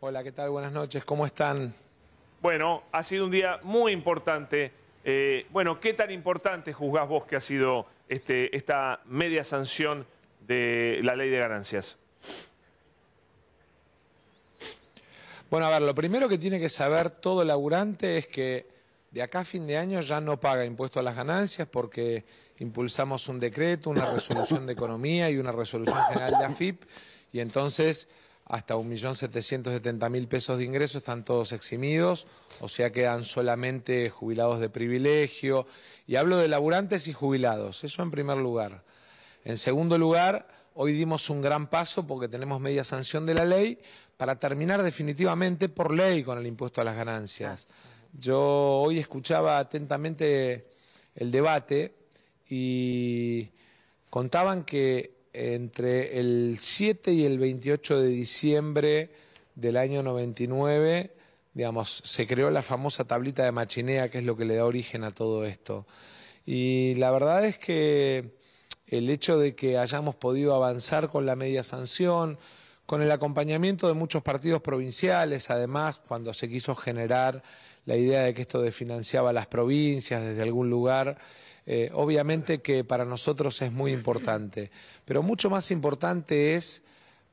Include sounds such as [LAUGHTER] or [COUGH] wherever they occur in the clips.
Hola, ¿qué tal? Buenas noches, ¿cómo están? Bueno, ha sido un día muy importante. Eh, bueno, ¿qué tan importante juzgás vos que ha sido este, esta media sanción de la ley de ganancias? Bueno, a ver, lo primero que tiene que saber todo laburante es que de acá a fin de año ya no paga impuesto a las ganancias porque impulsamos un decreto, una resolución de economía y una resolución general de AFIP y entonces hasta 1.770.000 pesos de ingresos están todos eximidos, o sea, quedan solamente jubilados de privilegio. Y hablo de laburantes y jubilados, eso en primer lugar. En segundo lugar, hoy dimos un gran paso porque tenemos media sanción de la ley para terminar definitivamente por ley con el impuesto a las ganancias. Yo hoy escuchaba atentamente el debate y contaban que entre el 7 y el 28 de diciembre del año 99, digamos, se creó la famosa tablita de Machinea, que es lo que le da origen a todo esto. Y la verdad es que el hecho de que hayamos podido avanzar con la media sanción, con el acompañamiento de muchos partidos provinciales, además, cuando se quiso generar la idea de que esto desfinanciaba las provincias desde algún lugar, eh, obviamente que para nosotros es muy importante, pero mucho más importante es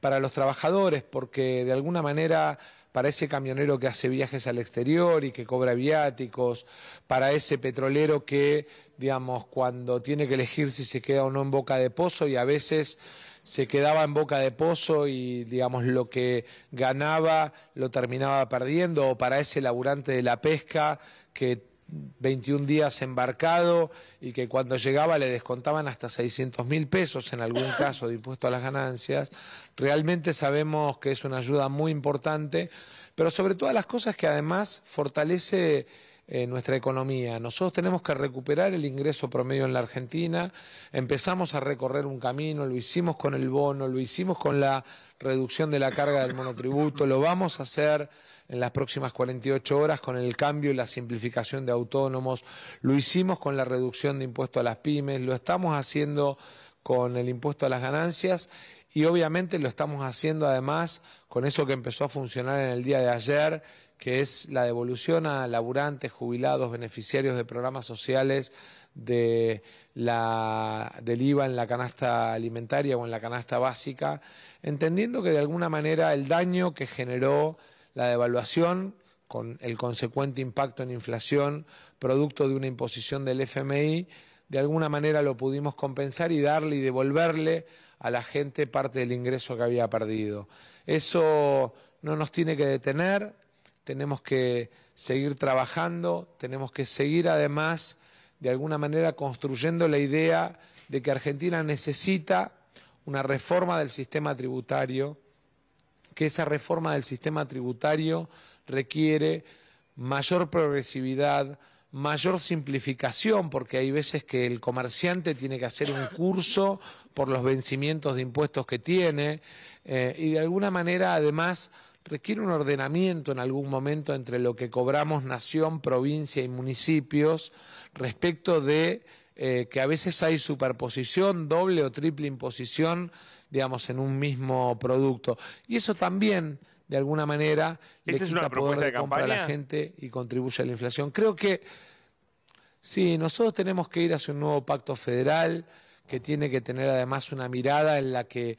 para los trabajadores, porque de alguna manera para ese camionero que hace viajes al exterior y que cobra viáticos, para ese petrolero que, digamos, cuando tiene que elegir si se queda o no en boca de pozo y a veces se quedaba en boca de pozo y digamos lo que ganaba lo terminaba perdiendo o para ese laburante de la pesca que 21 días embarcado y que cuando llegaba le descontaban hasta seiscientos mil pesos en algún [LAUGHS] caso de impuesto a las ganancias, realmente sabemos que es una ayuda muy importante, pero sobre todas las cosas que además fortalece eh, nuestra economía. Nosotros tenemos que recuperar el ingreso promedio en la Argentina, empezamos a recorrer un camino, lo hicimos con el bono, lo hicimos con la reducción de la carga del monotributo, lo vamos a hacer en las próximas 48 horas con el cambio y la simplificación de autónomos, lo hicimos con la reducción de impuesto a las pymes, lo estamos haciendo con el impuesto a las ganancias y obviamente lo estamos haciendo además con eso que empezó a funcionar en el día de ayer, que es la devolución a laburantes, jubilados, beneficiarios de programas sociales de la, del IVA en la canasta alimentaria o en la canasta básica, entendiendo que de alguna manera el daño que generó la devaluación con el consecuente impacto en inflación, producto de una imposición del FMI, de alguna manera lo pudimos compensar y darle y devolverle a la gente parte del ingreso que había perdido. Eso no nos tiene que detener, tenemos que seguir trabajando, tenemos que seguir además de alguna manera construyendo la idea de que Argentina necesita una reforma del sistema tributario, que esa reforma del sistema tributario requiere mayor progresividad, mayor simplificación, porque hay veces que el comerciante tiene que hacer un curso por los vencimientos de impuestos que tiene, eh, y de alguna manera además requiere un ordenamiento en algún momento entre lo que cobramos nación, provincia y municipios respecto de eh, que a veces hay superposición, doble o triple imposición, digamos, en un mismo producto. Y eso también, de alguna manera, le es una poder a la gente y contribuye a la inflación. Creo que sí, nosotros tenemos que ir hacia un nuevo pacto federal que tiene que tener además una mirada en la que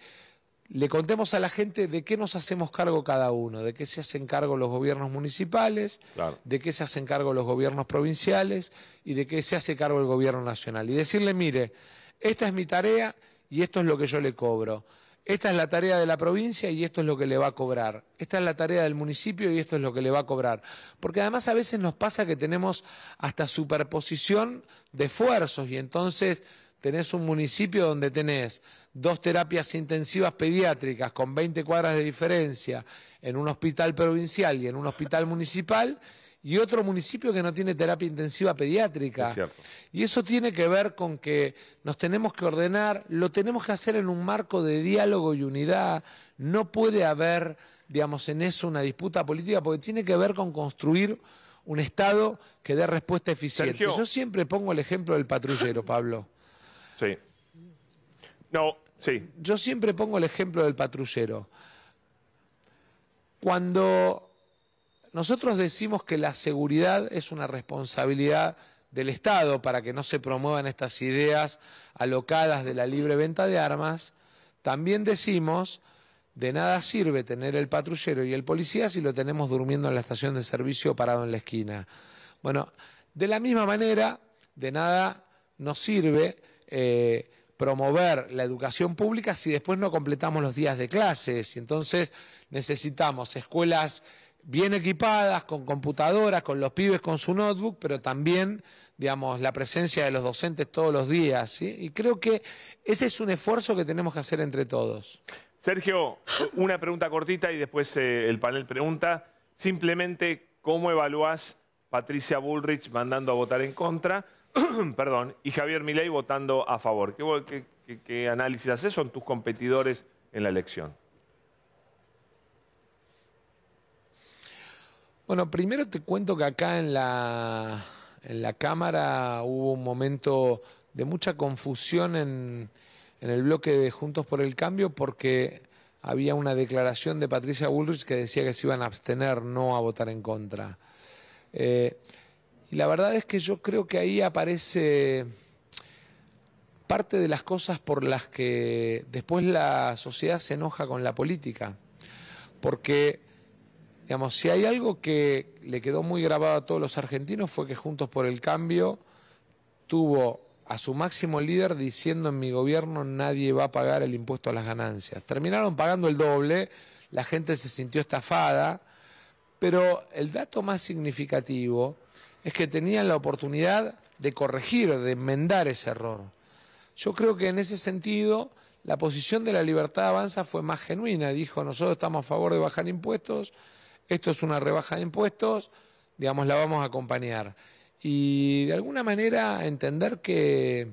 le contemos a la gente de qué nos hacemos cargo cada uno, de qué se hacen cargo los gobiernos municipales, de qué se hacen cargo los gobiernos provinciales y de qué se hace cargo el gobierno nacional. Y decirle, mire, esta es mi tarea y esto es lo que yo le cobro. Esta es la tarea de la provincia y esto es lo que le va a cobrar. Esta es la tarea del municipio y esto es lo que le va a cobrar. Porque además a veces nos pasa que tenemos hasta superposición de esfuerzos y entonces tenés un municipio donde tenés dos terapias intensivas pediátricas con 20 cuadras de diferencia en un hospital provincial y en un hospital [LAUGHS] municipal, y otro municipio que no tiene terapia intensiva pediátrica. y eso tiene que ver con que nos tenemos que ordenar, lo tenemos que hacer en un marco de diálogo y unidad, no puede haber, digamos, en eso una disputa política, porque tiene que ver con construir un Estado que dé respuesta eficiente. Yo siempre pongo el ejemplo del patrullero, [LAUGHS] Pablo. Sí. No, sí. Yo siempre pongo el ejemplo del patrullero. Cuando nosotros decimos que la seguridad es una responsabilidad del Estado para que no se promuevan estas ideas alocadas de la libre venta de armas, también decimos de nada sirve tener el patrullero y el policía si lo tenemos durmiendo en la estación de servicio parado en la esquina. Bueno, de la misma manera, de nada nos sirve eh, promover la educación pública si después no completamos los días de clases. Y entonces necesitamos escuelas bien equipadas, con computadoras, con los pibes, con su notebook, pero también, digamos, la presencia de los docentes todos los días. Y creo que ese es un esfuerzo que tenemos que hacer entre todos. Sergio, eh, una pregunta cortita y después eh, el panel pregunta. Simplemente, ¿cómo evaluás Patricia Bullrich mandando a votar en contra? [CLEARS THROAT] perdón, y Javier Milei votando a favor. ¿Qué, análisis haces? Son tus competidores en la elección. Bueno, primero te cuento que acá en la, en la Cámara hubo un momento de mucha confusión en, en el bloque de Juntos por el Cambio porque había una declaración de Patricia Bullrich que decía que se iban a abstener, no a votar en contra. Eh, y la verdad es que yo creo que ahí aparece parte de las cosas por las que después la sociedad se enoja con la política. Porque, digamos, si hay algo que le quedó muy grabado a todos los argentinos fue que Juntos por el Cambio tuvo a su máximo líder diciendo en mi gobierno nadie va a pagar el impuesto a las ganancias. Terminaron pagando el doble, la gente se sintió estafada, pero el dato más significativo es que tenían la oportunidad de corregir, de enmendar ese error. Yo creo que en ese sentido la posición de la libertad avanza fue más genuina. Dijo, nosotros estamos a favor de bajar impuestos, esto es una rebaja de impuestos, digamos, la vamos a acompañar. Y de alguna manera entender que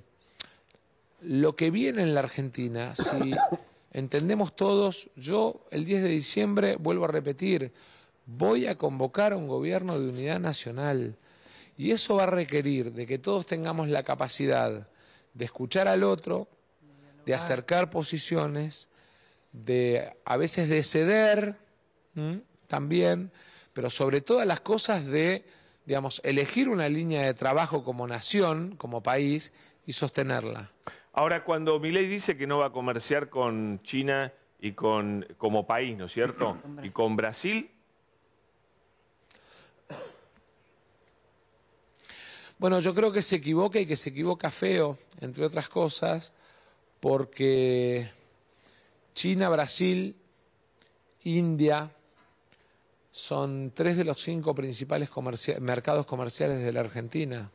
lo que viene en la Argentina, si [COUGHS] entendemos todos, yo el 10 de diciembre, vuelvo a repetir, voy a convocar a un gobierno de unidad nacional y eso va a requerir de que todos tengamos la capacidad de escuchar al otro, de ah. acercar posiciones, de a veces de ceder también, pero sobre todas las cosas de, digamos, elegir una línea de trabajo como nación, como país, y sostenerla. Ahora, cuando Milei dice que no va a comerciar con China y con como país, ¿no es cierto? Y con Brasil, Bueno, yo creo que se equivoca y que se equivoca feo, entre otras cosas, porque China, Brasil, India son tres de los cinco principales mercados comerciales de la Argentina.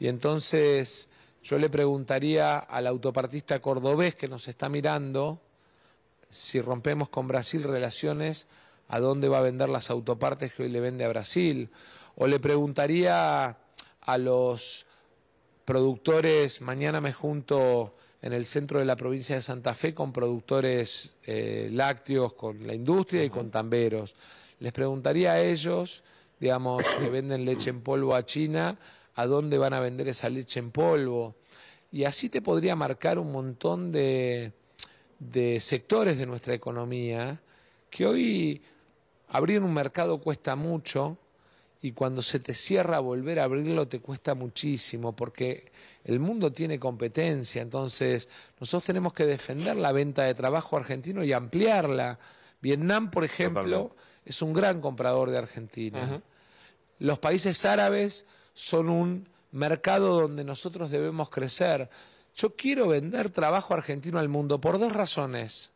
Y entonces yo le preguntaría al autopartista cordobés que nos está mirando si rompemos con Brasil relaciones, a dónde va a vender las autopartes que hoy le vende a Brasil. O le preguntaría a los productores, mañana me junto en el centro de la provincia de Santa Fe con productores eh, lácteos, con la industria y con tamberos. Les preguntaría a ellos, digamos, [COUGHS] que venden leche en polvo a China, a dónde van a vender esa leche en polvo. Y así te podría marcar un montón de sectores de nuestra economía que hoy abrir un mercado cuesta mucho, y cuando se te cierra volver a abrirlo te cuesta muchísimo porque el mundo tiene competencia, entonces nosotros tenemos que defender la venta de trabajo argentino y ampliarla. Vietnam, por ejemplo, es un gran comprador de Argentina. Los países árabes son un mercado donde nosotros debemos crecer. Yo quiero vender trabajo argentino al mundo por dos razones.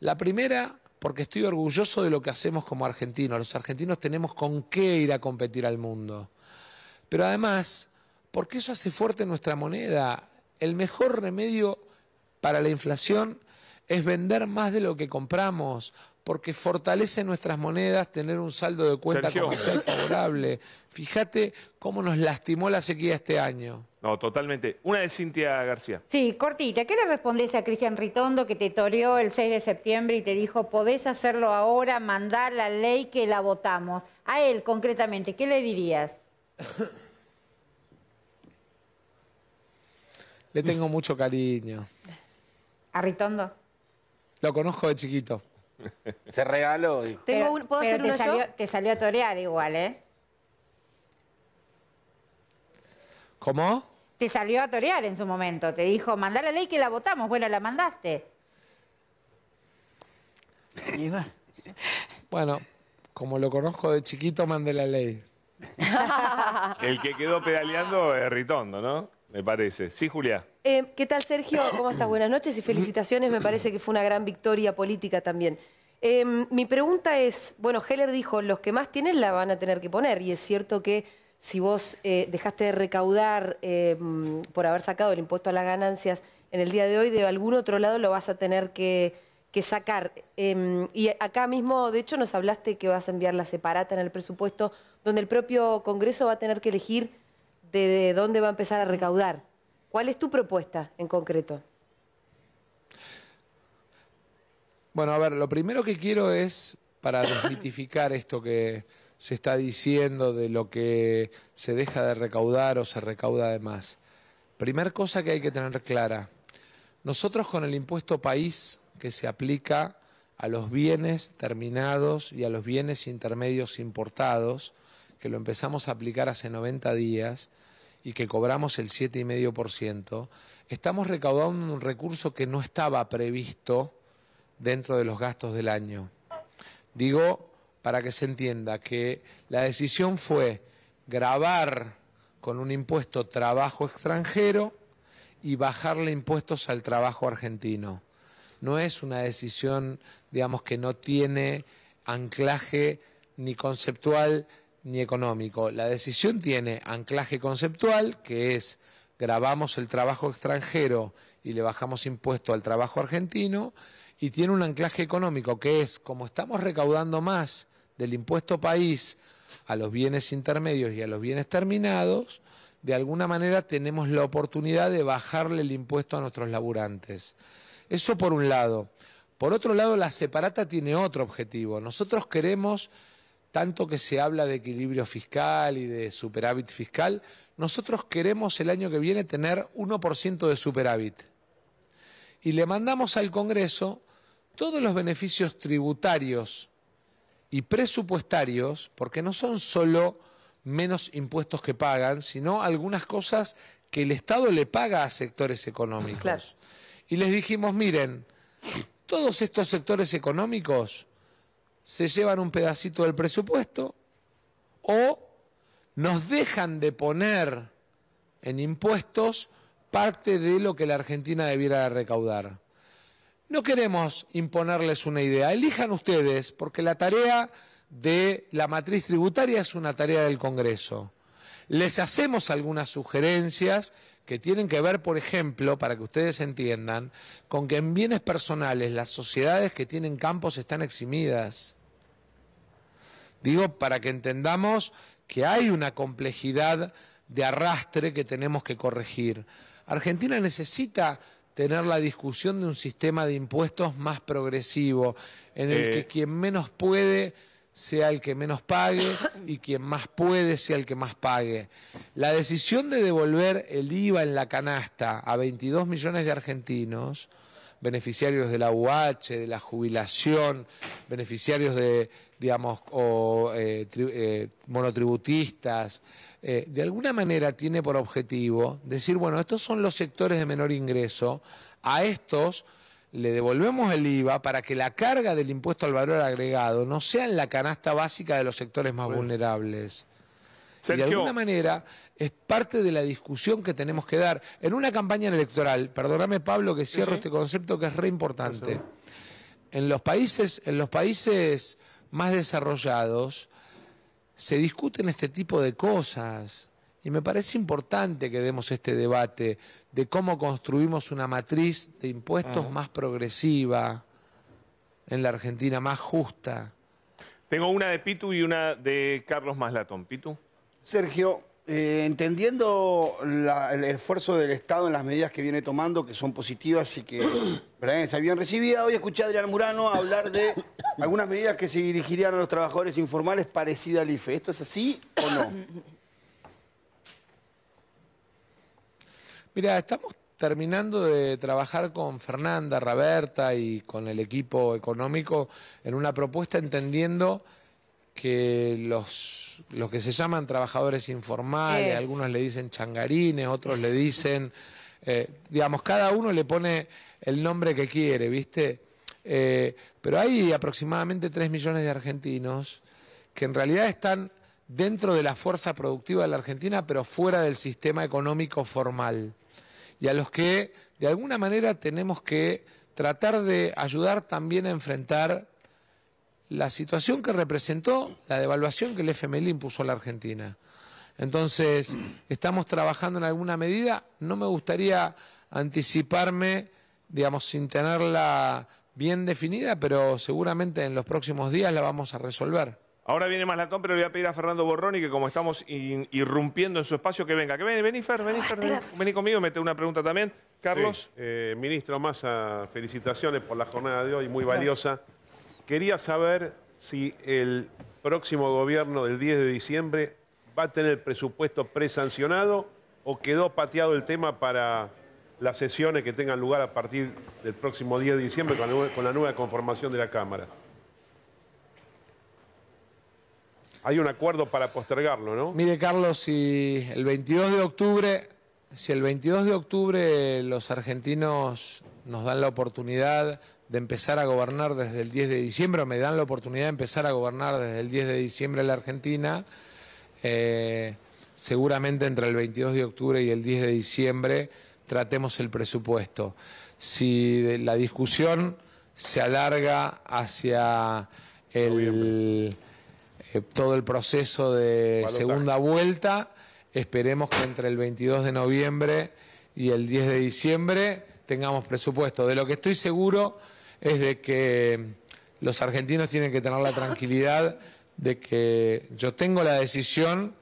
La primera porque estoy orgulloso de lo que hacemos como argentinos. Los argentinos tenemos con qué ir a competir al mundo. Pero además, porque eso hace fuerte nuestra moneda. El mejor remedio para la inflación es vender más de lo que compramos, porque fortalece nuestras monedas tener un saldo de cuenta comercial favorable. Fíjate cómo nos lastimó la sequía este año. No, totalmente. Una de Cintia García. Sí, cortita. ¿Qué le respondes a Cristian Ritondo que te toreó el 6 de septiembre y te dijo, podés hacerlo ahora, mandar la ley que la votamos? A él concretamente, ¿qué le dirías? Le tengo mucho cariño. ¿A Ritondo? Lo conozco de chiquito. Se regaló, ¿Puedo salió, yo? te salió a torear igual, ¿eh? ¿Cómo? te salió a torear en su momento. Te dijo, mandá la ley que la votamos. Bueno, la mandaste. Bueno, como lo conozco de chiquito, mandé la ley. [LAUGHS] El que quedó pedaleando es Ritondo, ¿no? Me parece. Sí, Julia. Eh, ¿Qué tal, Sergio? ¿Cómo estás? Buenas noches y felicitaciones. Me parece que fue una gran victoria política también. Eh, mi pregunta es, bueno, Heller dijo, los que más tienen la van a tener que poner, y es cierto que si vos eh, dejaste de recaudar eh, por haber sacado el impuesto a las ganancias en el día de hoy, de algún otro lado lo vas a tener que, sacar. Em, y acá mismo, de hecho, nos hablaste que vas a enviar la separata en el presupuesto, donde el propio Congreso va a tener que elegir de, dónde va a empezar a recaudar. ¿Cuál es tu propuesta en concreto? Bueno, a ver, lo primero que quiero es, para [COUGHS] desmitificar esto que se está diciendo, de lo que se deja de recaudar o se recauda de más. Primer cosa que hay que tener clara, nosotros con el impuesto país que se aplica a los bienes terminados y a los bienes intermedios importados, que lo empezamos a aplicar hace 90 días y que cobramos el 7,5%, estamos recaudando un recurso que no estaba previsto dentro de los gastos del año. Digo para que se entienda que la decisión fue grabar con un impuesto trabajo extranjero y bajarle impuestos al trabajo argentino. No es una decisión, digamos, que no tiene anclaje ni conceptual ni económico. La decisión tiene anclaje conceptual, que es grabamos el trabajo extranjero y le bajamos impuesto al trabajo argentino, y tiene un anclaje económico, que es como estamos recaudando más del impuesto país a los bienes intermedios y a los bienes terminados, de alguna manera tenemos la oportunidad de bajarle el impuesto a nuestros laburantes. Eso por un lado. Por otro lado, la separata tiene otro objetivo. Nosotros queremos, tanto que se habla de equilibrio fiscal y de superávit fiscal, nosotros queremos el año que viene tener 1% de superávit. Y le mandamos al Congreso todos los beneficios tributarios y presupuestarios, porque no son solo menos impuestos que pagan, sino algunas cosas que el Estado le paga a sectores económicos. Y les dijimos, miren, todos estos sectores económicos se llevan un pedacito del presupuesto o nos dejan de poner en impuestos parte de lo que la Argentina debiera recaudar. No queremos imponerles una idea, elijan ustedes, porque la tarea de la matriz tributaria es una tarea del Congreso. Les hacemos algunas sugerencias que tienen que ver, por ejemplo, para que ustedes entiendan, con que en bienes personales las sociedades que tienen campos están eximidas. Digo, para que entendamos que hay una complejidad de arrastre que tenemos que corregir. Argentina necesita tener la discusión de un sistema de impuestos más progresivo, en el que eh. quien menos puede sea el que menos pague [COUGHS] y quien más puede sea el que más pague. La decisión de devolver el IVA en la canasta a 22 millones de argentinos, beneficiarios de la UH, de la jubilación, beneficiarios de, digamos, o eh, eh, monotributistas, eh, de alguna manera tiene por objetivo decir, bueno, estos son los sectores de menor ingreso, a estos le devolvemos el IVA para que la carga del impuesto al valor agregado no sea en la canasta básica de los sectores más vulnerables. Y de alguna manera es parte de la discusión que tenemos que dar en una campaña electoral. Perdóname, Pablo, que cierro este concepto que es re importante. En los países, en los países más desarrollados se discuten este tipo de cosas. Y me parece importante que demos este debate de cómo construimos una matriz de impuestos más progresiva en la Argentina, más justa. Tengo una de Pitu y una de Carlos Maslatón. Pitu. Sergio, eh, entendiendo el esfuerzo del Estado en las medidas que viene tomando, que son positivas y que se habían recibido, hoy escuché a Adrián Murano hablar de algunas medidas que se dirigirían a los trabajadores informales parecida al IFE. ¿Esto es así o no? Mira, estamos terminando de trabajar con Fernanda, Roberta y con el equipo económico en una propuesta entendiendo que los, que se llaman trabajadores informales, algunos le dicen changarines, otros le dicen, eh, digamos, cada uno le pone el nombre que quiere, ¿viste? Eh, pero hay aproximadamente 3 millones de argentinos que en realidad están dentro de la fuerza productiva de la Argentina, pero fuera del sistema económico formal, y a los que de alguna manera tenemos que tratar de ayudar también a enfrentar la situación que representó la devaluación que el FMI impuso a la Argentina. Entonces, estamos trabajando en alguna medida. No me gustaría anticiparme, digamos, sin tenerla bien definida, pero seguramente en los próximos días la vamos a resolver. Ahora viene más la pero le voy a pedir a Fernando Borroni que como estamos irrumpiendo en su espacio, que venga. Que ven, vení, Fer, vení, vení, conmigo, mete una pregunta también. Carlos. Eh, ministro Massa, felicitaciones por la jornada de hoy, muy valiosa. Quería saber si el próximo gobierno del 10 de diciembre va a tener presupuesto presancionado o quedó pateado el tema para las sesiones que tengan lugar a partir del próximo 10 de diciembre con la nueva conformación de la Cámara. Hay un acuerdo para postergarlo, ¿no? Mire, Carlos, si el 22 de octubre, si el 22 de octubre los argentinos nos dan la oportunidad de empezar a gobernar desde el 10 de diciembre, o me dan la oportunidad de empezar a gobernar desde el 10 de diciembre en la Argentina, eh, seguramente entre el 22 de octubre y el 10 de diciembre tratemos el presupuesto. Si la discusión se alarga hacia el, eh, todo el proceso de segunda vuelta, esperemos que entre el 22 de noviembre y el 10 de diciembre tengamos presupuesto. De lo que estoy seguro es de que los argentinos tienen que tener la tranquilidad de que yo tengo la decisión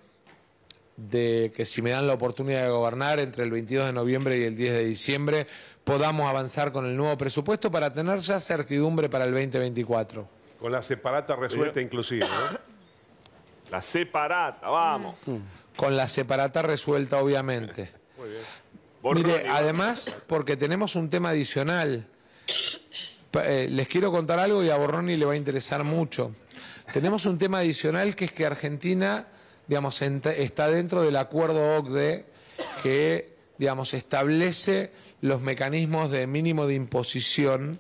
de que si me dan la oportunidad de gobernar entre el 22 de noviembre y el 10 de diciembre, podamos avanzar con el nuevo presupuesto para tener ya certidumbre para el 2024. Con la separata resuelta inclusive, La separata, vamos. Mm. Con la separata resuelta, obviamente. Muy bien. Mire, además, porque tenemos un tema adicional eh, les quiero contar algo y a Borroni le va a interesar mucho. Tenemos un tema adicional que es que Argentina, digamos, está dentro del acuerdo OCDE que, digamos, establece los mecanismos de mínimo de imposición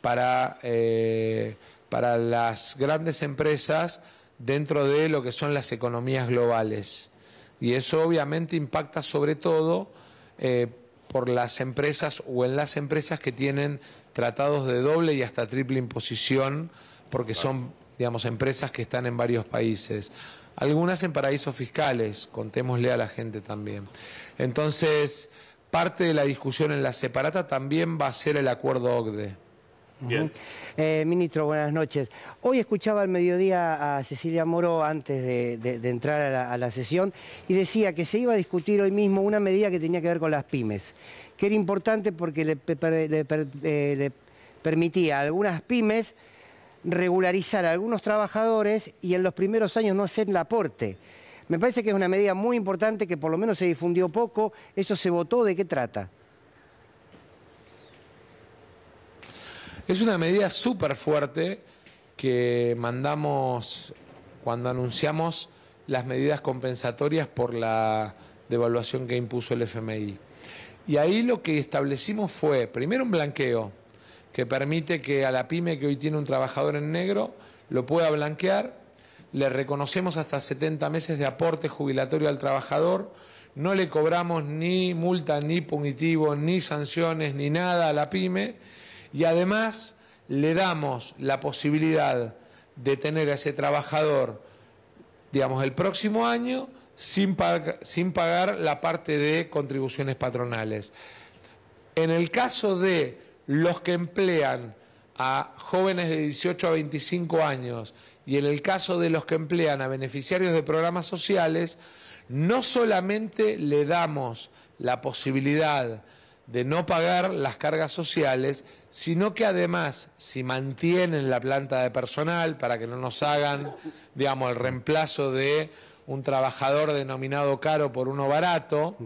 para, eh, para las grandes empresas dentro de lo que son las economías globales. Y eso obviamente impacta sobre todo eh, por las empresas o en las empresas que tienen tratados de doble y hasta triple imposición, porque son, digamos, empresas que están en varios países. Algunas en paraísos fiscales, contémosle a la gente también. Entonces, parte de la discusión en la separata también va a ser el acuerdo OCDE. Eh, ministro, buenas noches. Hoy escuchaba al mediodía a Cecilia Moro antes de, entrar a la, sesión y decía que se iba a discutir hoy mismo una medida que tenía que ver con las pymes, que era importante porque le, eh, le permitía a algunas pymes regularizar a algunos trabajadores y en los primeros años no hacer el aporte. Me parece que es una medida muy importante que por lo menos se difundió poco. ¿Eso se votó? ¿De qué trata? Es una medida súper fuerte que mandamos cuando anunciamos las medidas compensatorias por la devaluación que impuso el FMI. Y ahí lo que establecimos fue, primero, un blanqueo que permite que a la pyme que hoy tiene un trabajador en negro lo pueda blanquear, le reconocemos hasta 70 meses de aporte jubilatorio al trabajador, no le cobramos ni multa, ni punitivo, ni sanciones, ni nada a la pyme y además le damos la posibilidad de tener a ese trabajador, digamos, el próximo año sin, pagar la parte de contribuciones patronales. En el caso de los que emplean a jóvenes de 18 a 25 años y en el caso de los que emplean a beneficiarios de programas sociales, no solamente le damos la posibilidad de no pagar las cargas sociales, sino que además, si mantienen la planta de personal para que no nos hagan, digamos, el reemplazo de un trabajador denominado caro por uno barato,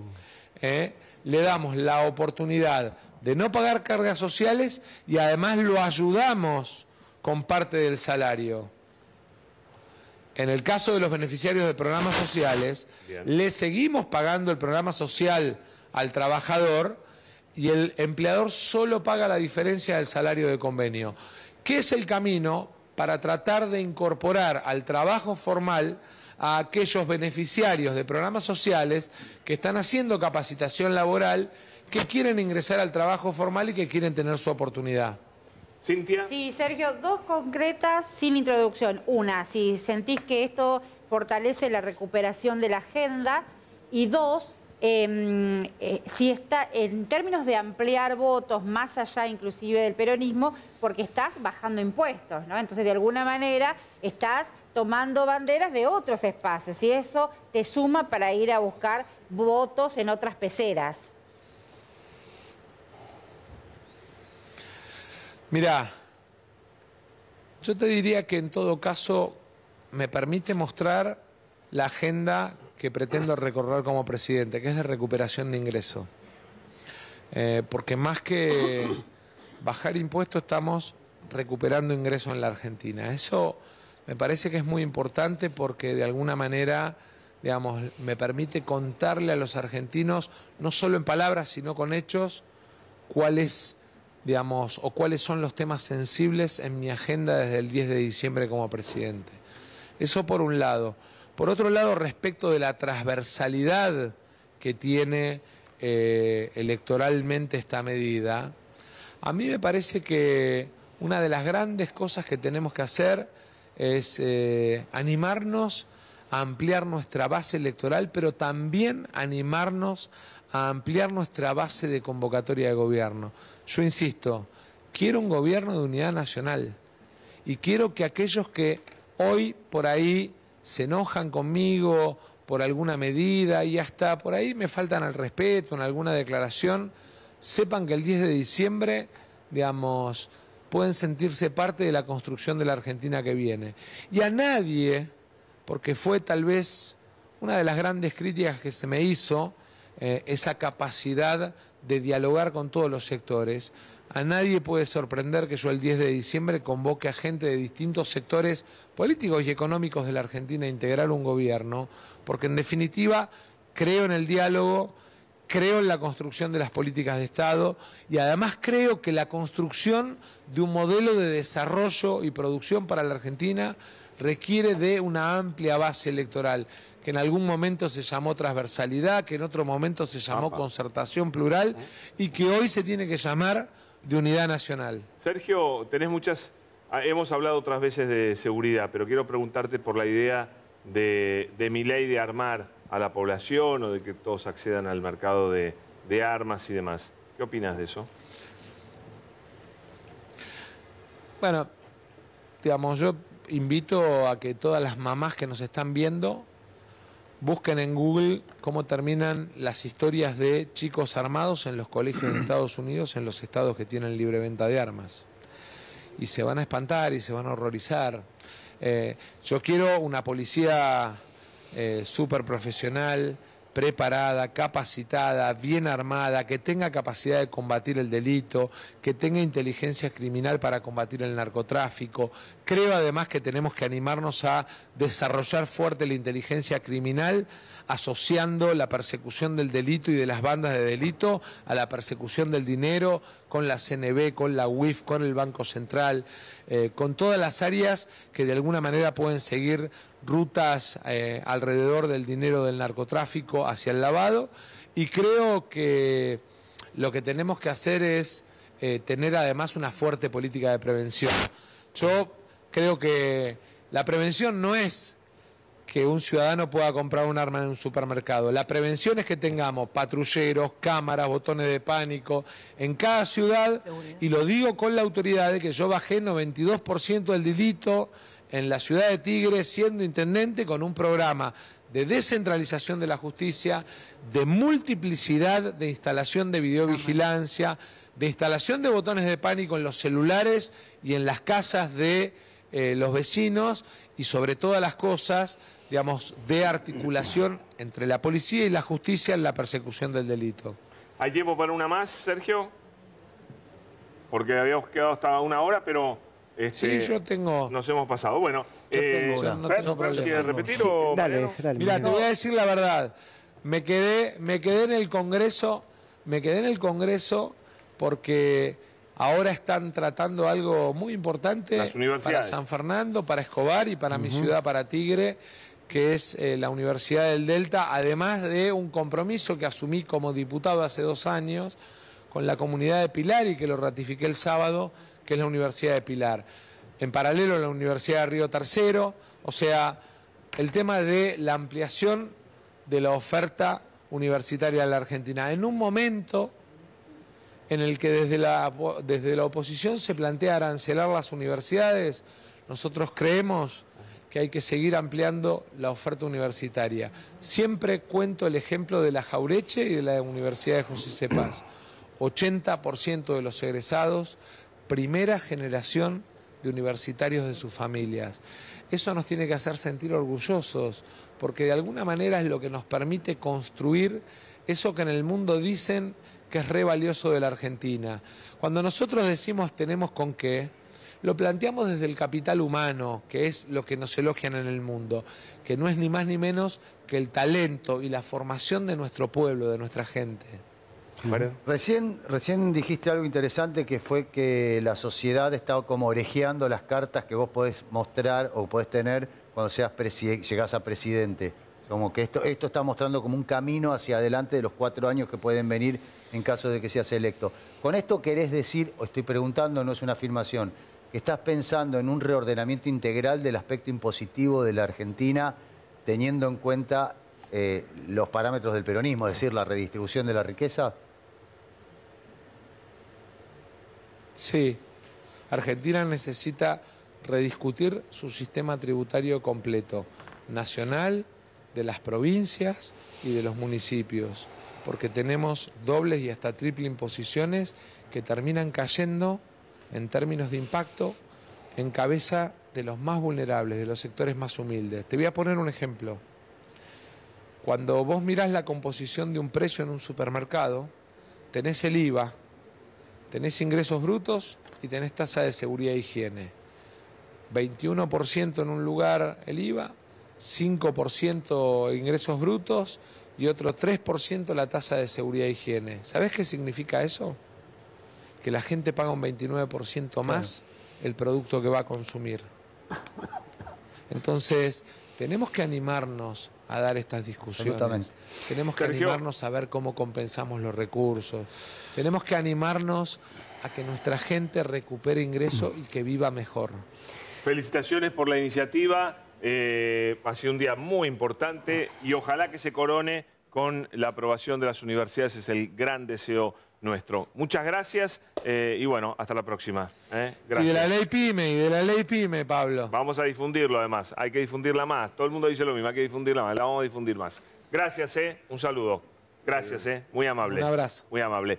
eh, le damos la oportunidad de no pagar cargas sociales y además lo ayudamos con parte del salario. En el caso de los beneficiarios de programas sociales, le seguimos pagando el programa social al trabajador, y el empleador solo paga la diferencia del salario de convenio. ¿Qué es el camino para tratar de incorporar al trabajo formal a aquellos beneficiarios de programas sociales que están haciendo capacitación laboral, que quieren ingresar al trabajo formal y que quieren tener su oportunidad? Cintia. Sí, Sergio, dos concretas sin introducción. Una, si sentís que esto fortalece la recuperación de la agenda y dos, Em, eh, si está en términos de ampliar votos más allá inclusive del peronismo, porque estás bajando impuestos, ¿no? Entonces, de alguna manera, estás tomando banderas de otros espacios y eso te suma para ir a buscar votos en otras peceras. Mira, yo te diría que en todo caso me permite mostrar la agenda que pretendo recorrer como presidente, que es de recuperación de ingreso. Eh, porque más que bajar impuestos, estamos recuperando ingresos en la Argentina. Eso me parece que es muy importante porque de alguna manera, digamos, me permite contarle a los argentinos, no solo en palabras, sino con hechos, cuáles, digamos, o cuáles son los temas sensibles en mi agenda desde el 10 de diciembre como presidente. Eso por un lado. Por otro lado, respecto de la transversalidad que tiene eh, electoralmente esta medida, a mí me parece que una de las grandes cosas que tenemos que hacer es eh, animarnos a ampliar nuestra base electoral, pero también animarnos a ampliar nuestra base de convocatoria de gobierno. Yo insisto, quiero un gobierno de unidad nacional y quiero que aquellos que hoy por ahí se enojan conmigo por alguna medida y hasta por ahí me faltan al respeto en alguna declaración, sepan que el 10 de diciembre, digamos, pueden sentirse parte de la construcción de la Argentina que viene. Y a nadie, porque fue tal vez una de las grandes críticas que se me hizo, eh, esa capacidad de dialogar con todos los sectores, a nadie puede sorprender que yo el 10 de diciembre convoque a gente de distintos sectores políticos y económicos de la Argentina a integrar un gobierno, porque en definitiva creo en el diálogo, creo en la construcción de las políticas de Estado y además creo que la construcción de un modelo de desarrollo y producción para la Argentina requiere de una amplia base electoral, que en algún momento se llamó transversalidad, que en otro momento se llamó concertación plural y que hoy se tiene que llamar de unidad nacional. Sergio, tenés muchas... Ah, hemos hablado otras veces de seguridad, pero quiero preguntarte por la idea de, mi ley de armar a la población o de que todos accedan al mercado de, de armas y demás. ¿Qué opinas de eso? Bueno, digamos, yo invito a que todas las mamás que nos están viendo Busquen en Google cómo terminan las historias de chicos armados en los colegios de Estados Unidos, en los estados que tienen libre venta de armas. Y se van a espantar y se van a horrorizar. Eh, yo quiero una policía eh, súper profesional, preparada, capacitada, bien armada, que tenga capacidad de combatir el delito, que tenga inteligencia criminal para combatir el narcotráfico. Creo además que tenemos que animarnos a desarrollar fuerte la inteligencia criminal asociando la persecución del delito y de las bandas de delito a la persecución del dinero con la CNB, con la UIF, con el Banco Central, eh, con todas las áreas que de alguna manera pueden seguir rutas eh, alrededor del dinero del narcotráfico hacia el lavado. Y creo que lo que tenemos que hacer es eh, tener además una fuerte política de prevención. Yo creo que la prevención no es que un ciudadano pueda comprar un arma en un supermercado. La prevención es que tengamos patrulleros, cámaras, botones de pánico en cada ciudad y lo digo con la autoridad de que yo bajé 92% del delito en la ciudad de Tigre siendo intendente con un programa de descentralización de la justicia, de multiplicidad de instalación de videovigilancia, de instalación de botones de pánico en los celulares y en las casas de eh, los vecinos y sobre todas las cosas digamos, de articulación entre la policía y la justicia en la persecución del delito. ¿Hay tiempo para una más, Sergio? Porque habíamos quedado hasta una hora, pero... Este, sí, yo tengo... Nos hemos pasado. Bueno, eh, no repetir o...? Dale, Mira, te voy a decir la verdad. Me quedé, me quedé en el Congreso, me quedé en el Congreso porque ahora están tratando algo muy importante para San Fernando, para Escobar y para mi ciudad, para Tigre que es eh, la Universidad del Delta, además de un compromiso que asumí como diputado hace dos años con la comunidad de Pilar y que lo ratifiqué el sábado, que es la Universidad de Pilar. En paralelo, la Universidad de Río Tercero, o sea, el tema de la ampliación de la oferta universitaria en la Argentina. En un momento en el que desde la, desde la oposición se plantea arancelar las universidades, nosotros creemos que hay que seguir ampliando la oferta universitaria. Siempre cuento el ejemplo de la Jaureche y de la Universidad de José Paz. 80% [CLEARS THROAT] de los egresados, primera generación de universitarios de sus familias. Eso nos tiene que hacer sentir orgullosos, porque de alguna manera es lo que nos permite construir eso que en el mundo dicen que es re valioso de la Argentina. Cuando nosotros decimos tenemos con qué, lo planteamos desde el capital humano, que es lo que nos elogian en el mundo, que no es ni más ni menos que el talento y la formación de nuestro pueblo, de nuestra gente. Recién, recién dijiste algo interesante que fue que la sociedad ha estado como orejeando las cartas que vos podés mostrar o podés tener cuando seas llegás a presidente. Como que esto, esto está mostrando como un camino hacia adelante de los cuatro años que pueden venir en caso de que seas electo. Con esto querés decir, o estoy preguntando, no es una afirmación, estás pensando en un reordenamiento integral del aspecto impositivo de la Argentina, teniendo en cuenta eh, los parámetros del peronismo, es decir, la redistribución de la riqueza? Sí, Argentina necesita rediscutir su sistema tributario completo, nacional, de las provincias y de los municipios, porque tenemos dobles y hasta triple imposiciones que terminan cayendo en términos de impacto en cabeza de los más vulnerables, de los sectores más humildes. Te voy a poner un ejemplo. Cuando vos mirás la composición de un precio en un supermercado, tenés el IVA, tenés ingresos brutos y tenés tasa de seguridad e higiene. 21% en un lugar el IVA, 5% ingresos brutos y otro 3% la tasa de seguridad e higiene. ¿Sabés qué significa eso? que la gente paga un 29% más el producto que va a consumir. Entonces, tenemos que animarnos a dar estas discusiones. Tenemos que animarnos a ver cómo compensamos los recursos. Tenemos que animarnos a que nuestra gente recupere ingreso y que viva mejor. Felicitaciones por la iniciativa. Eh, ha sido un día muy importante y ojalá que se corone con la aprobación de las universidades. Es el gran deseo nuestro. Muchas gracias eh, y bueno, hasta la próxima. Gracias. ¿eh? Y de la ley PYME, y de la ley PYME, Pablo. Vamos a difundirlo además, hay que difundirla más. Todo el mundo dice lo mismo, hay que difundirla más, la vamos a difundir más. Gracias, eh. un saludo. Gracias, eh. muy amable. Un abrazo. Muy amable.